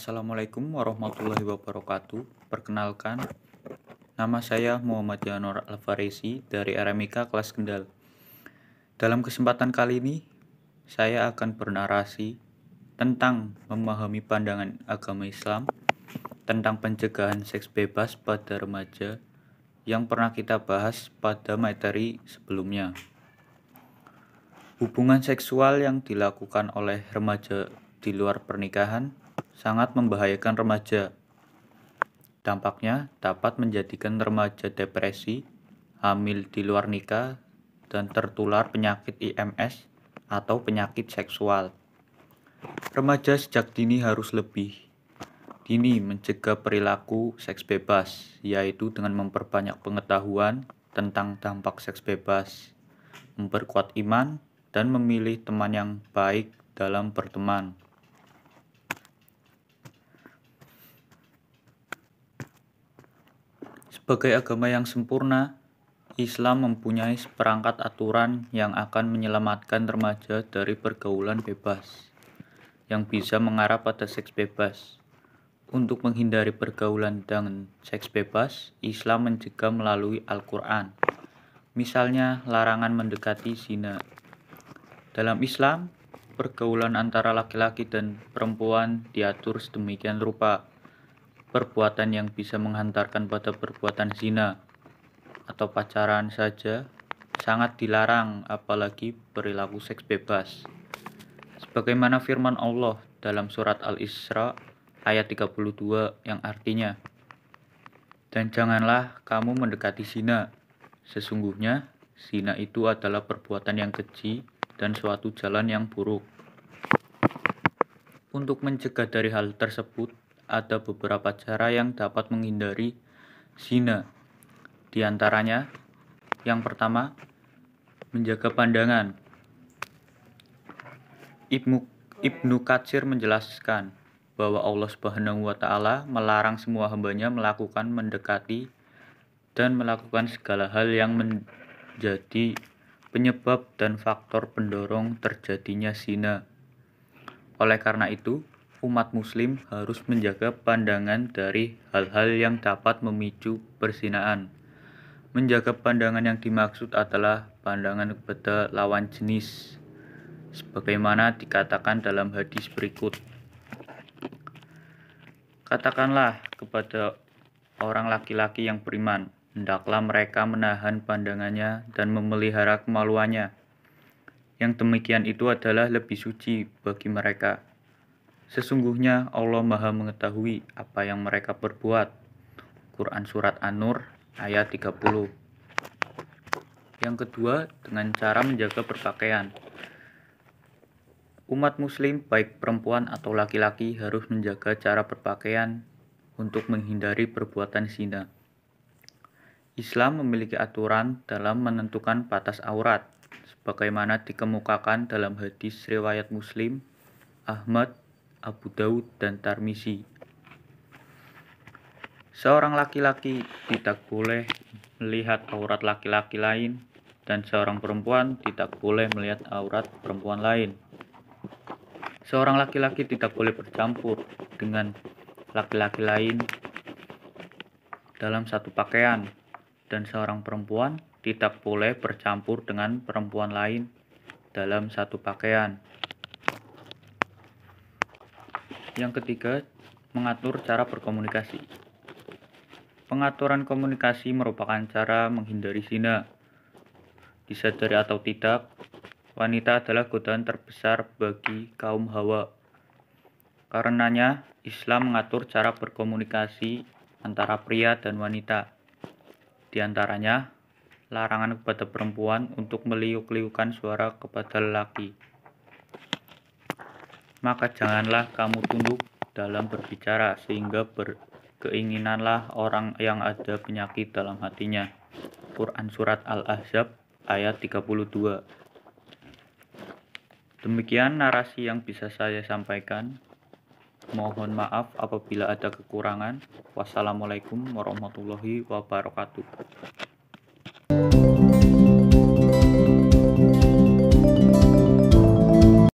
Assalamualaikum warahmatullahi wabarakatuh. Perkenalkan, nama saya Muhammad Janur Alfarisi dari RMIK kelas Kendal. Dalam kesempatan kali ini, saya akan bernarasi tentang memahami pandangan agama Islam tentang pencegahan seks bebas pada remaja yang pernah kita bahas pada materi sebelumnya. Hubungan seksual yang dilakukan oleh remaja di luar pernikahan sangat membahayakan remaja. Dampaknya dapat menjadikan remaja depresi, hamil di luar nikah, dan tertular penyakit IMS atau penyakit seksual. Remaja sejak dini harus lebih dini mencegah perilaku seks bebas, yaitu dengan memperbanyak pengetahuan tentang dampak seks bebas, memperkuat iman, dan memilih teman yang baik dalam berteman. Sebagai agama yang sempurna, Islam mempunyai seperangkat aturan yang akan menyelamatkan remaja dari pergaulan bebas yang bisa mengarah pada seks bebas. Untuk menghindari pergaulan dengan seks bebas, Islam mencegah melalui Al-Quran. Misalnya, larangan mendekati zina. Dalam Islam, pergaulan antara laki-laki dan perempuan diatur sedemikian rupa perbuatan yang bisa menghantarkan pada perbuatan zina atau pacaran saja sangat dilarang apalagi perilaku seks bebas. Sebagaimana firman Allah dalam surat Al-Isra ayat 32 yang artinya Dan janganlah kamu mendekati zina. Sesungguhnya zina itu adalah perbuatan yang keji dan suatu jalan yang buruk. Untuk mencegah dari hal tersebut, ada beberapa cara yang dapat menghindari zina. Di antaranya, yang pertama, menjaga pandangan. Ibnu, Ibnu Katsir menjelaskan bahwa Allah Subhanahu wa taala melarang semua hambanya melakukan mendekati dan melakukan segala hal yang menjadi penyebab dan faktor pendorong terjadinya zina. Oleh karena itu, umat muslim harus menjaga pandangan dari hal-hal yang dapat memicu persinaan. Menjaga pandangan yang dimaksud adalah pandangan kepada lawan jenis, sebagaimana dikatakan dalam hadis berikut. Katakanlah kepada orang laki-laki yang beriman, hendaklah mereka menahan pandangannya dan memelihara kemaluannya. Yang demikian itu adalah lebih suci bagi mereka Sesungguhnya Allah Maha mengetahui apa yang mereka perbuat. Quran surat An-Nur ayat 30. Yang kedua, dengan cara menjaga perpakaian. Umat muslim baik perempuan atau laki-laki harus menjaga cara berpakaian untuk menghindari perbuatan zina. Islam memiliki aturan dalam menentukan batas aurat sebagaimana dikemukakan dalam hadis riwayat Muslim, Ahmad Abu Daud, dan Tarmisi. Seorang laki-laki tidak boleh melihat aurat laki-laki lain dan seorang perempuan tidak boleh melihat aurat perempuan lain. Seorang laki-laki tidak boleh bercampur dengan laki-laki lain dalam satu pakaian dan seorang perempuan tidak boleh bercampur dengan perempuan lain dalam satu pakaian. Yang ketiga, mengatur cara berkomunikasi. Pengaturan komunikasi merupakan cara menghindari zina. Disadari atau tidak, wanita adalah godaan terbesar bagi kaum hawa. Karenanya, Islam mengatur cara berkomunikasi antara pria dan wanita. Di antaranya, larangan kepada perempuan untuk meliuk-liukan suara kepada lelaki maka janganlah kamu tunduk dalam berbicara, sehingga berkeinginanlah orang yang ada penyakit dalam hatinya. Quran Surat Al-Ahzab ayat 32 Demikian narasi yang bisa saya sampaikan. Mohon maaf apabila ada kekurangan. Wassalamualaikum warahmatullahi wabarakatuh.